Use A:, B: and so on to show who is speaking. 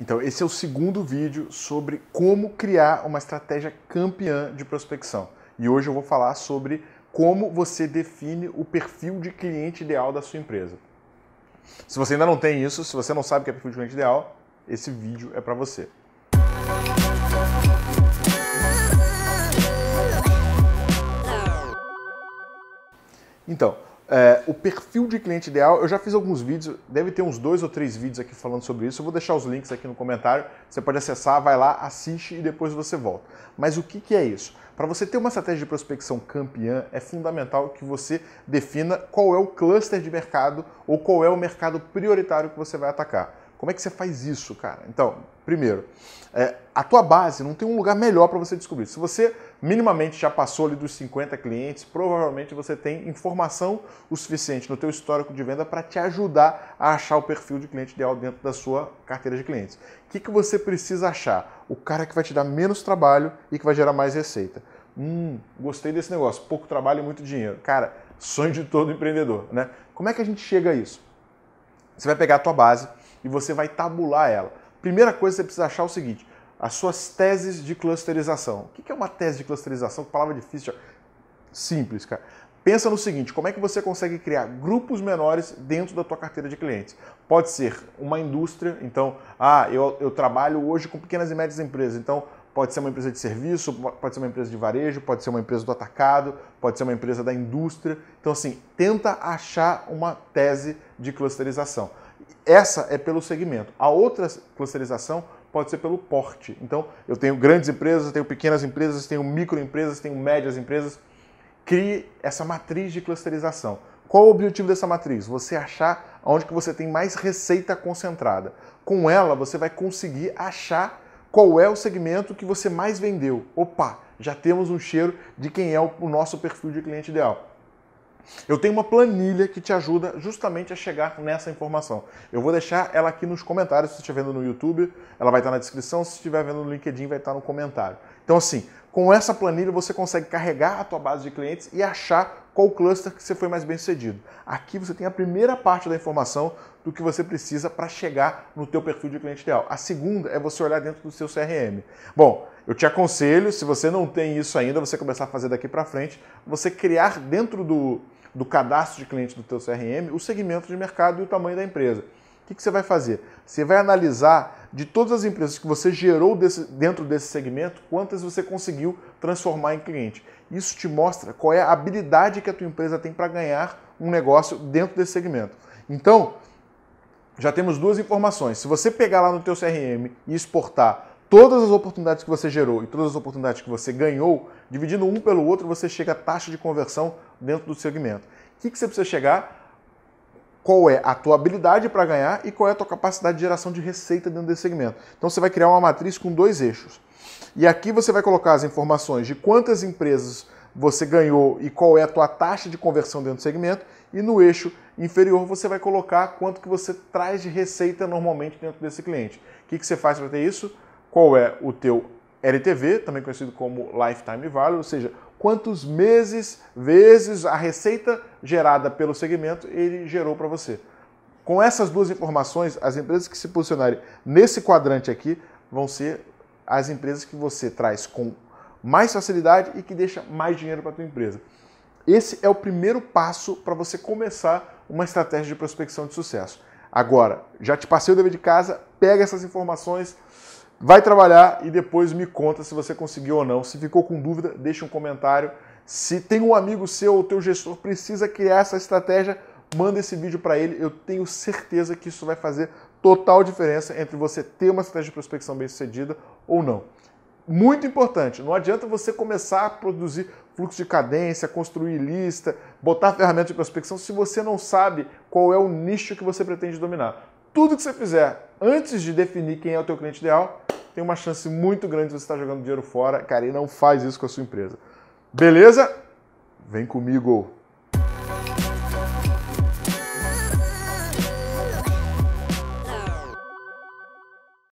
A: Então, esse é o segundo vídeo sobre como criar uma estratégia campeã de prospecção. E hoje eu vou falar sobre como você define o perfil de cliente ideal da sua empresa. Se você ainda não tem isso, se você não sabe o que é perfil de cliente ideal, esse vídeo é para você. Então, é, o perfil de cliente ideal, eu já fiz alguns vídeos, deve ter uns dois ou três vídeos aqui falando sobre isso. Eu vou deixar os links aqui no comentário. Você pode acessar, vai lá, assiste e depois você volta. Mas o que, que é isso? Para você ter uma estratégia de prospecção campeã, é fundamental que você defina qual é o cluster de mercado ou qual é o mercado prioritário que você vai atacar. Como é que você faz isso, cara? Então, primeiro, é, a tua base não tem um lugar melhor para você descobrir. Se você minimamente já passou ali dos 50 clientes, provavelmente você tem informação o suficiente no teu histórico de venda para te ajudar a achar o perfil de cliente ideal dentro da sua carteira de clientes. O que, que você precisa achar? O cara que vai te dar menos trabalho e que vai gerar mais receita. Hum, gostei desse negócio, pouco trabalho e muito dinheiro. Cara, sonho de todo empreendedor, né? Como é que a gente chega a isso? Você vai pegar a tua base e você vai tabular ela. Primeira coisa que você precisa achar é o seguinte, as suas teses de clusterização. O que é uma tese de clusterização? Que palavra difícil. Simples, cara. Pensa no seguinte, como é que você consegue criar grupos menores dentro da tua carteira de clientes? Pode ser uma indústria, então, ah, eu, eu trabalho hoje com pequenas e médias empresas, então pode ser uma empresa de serviço, pode ser uma empresa de varejo, pode ser uma empresa do atacado, pode ser uma empresa da indústria. Então, assim, tenta achar uma tese de clusterização. Essa é pelo segmento. A outra clusterização pode ser pelo porte. Então, eu tenho grandes empresas, tenho pequenas empresas, tenho microempresas, tenho médias empresas. Crie essa matriz de clusterização. Qual o objetivo dessa matriz? Você achar onde que você tem mais receita concentrada. Com ela, você vai conseguir achar qual é o segmento que você mais vendeu. Opa, já temos um cheiro de quem é o nosso perfil de cliente ideal. Eu tenho uma planilha que te ajuda justamente a chegar nessa informação. Eu vou deixar ela aqui nos comentários, se você estiver vendo no YouTube, ela vai estar na descrição, se estiver vendo no LinkedIn, vai estar no comentário. Então, assim, com essa planilha você consegue carregar a tua base de clientes e achar qual cluster que você foi mais bem sucedido. Aqui você tem a primeira parte da informação do que você precisa para chegar no teu perfil de cliente ideal. A segunda é você olhar dentro do seu CRM. Bom, eu te aconselho, se você não tem isso ainda, você começar a fazer daqui para frente, você criar dentro do do cadastro de cliente do teu CRM, o segmento de mercado e o tamanho da empresa. O que você vai fazer? Você vai analisar de todas as empresas que você gerou desse, dentro desse segmento, quantas você conseguiu transformar em cliente. Isso te mostra qual é a habilidade que a tua empresa tem para ganhar um negócio dentro desse segmento. Então, já temos duas informações. Se você pegar lá no teu CRM e exportar todas as oportunidades que você gerou e todas as oportunidades que você ganhou, dividindo um pelo outro, você chega à taxa de conversão dentro do segmento. O que, que você precisa chegar? Qual é a tua habilidade para ganhar e qual é a tua capacidade de geração de receita dentro desse segmento. Então você vai criar uma matriz com dois eixos. E aqui você vai colocar as informações de quantas empresas você ganhou e qual é a tua taxa de conversão dentro do segmento. E no eixo inferior você vai colocar quanto que você traz de receita normalmente dentro desse cliente. O que, que você faz para ter isso? Qual é o teu LTV, também conhecido como Lifetime Value, ou seja, quantos meses, vezes a receita gerada pelo segmento ele gerou para você. Com essas duas informações, as empresas que se posicionarem nesse quadrante aqui vão ser as empresas que você traz com mais facilidade e que deixa mais dinheiro para a tua empresa. Esse é o primeiro passo para você começar uma estratégia de prospecção de sucesso. Agora, já te passei o dever de casa, pega essas informações, Vai trabalhar e depois me conta se você conseguiu ou não. Se ficou com dúvida, deixa um comentário. Se tem um amigo seu ou teu gestor precisa criar essa estratégia, manda esse vídeo para ele. Eu tenho certeza que isso vai fazer total diferença entre você ter uma estratégia de prospecção bem-sucedida ou não. Muito importante, não adianta você começar a produzir fluxo de cadência, construir lista, botar ferramenta de prospecção se você não sabe qual é o nicho que você pretende dominar. Tudo que você fizer antes de definir quem é o teu cliente ideal tem uma chance muito grande de você estar jogando dinheiro fora. Cara, e não faz isso com a sua empresa. Beleza? Vem comigo!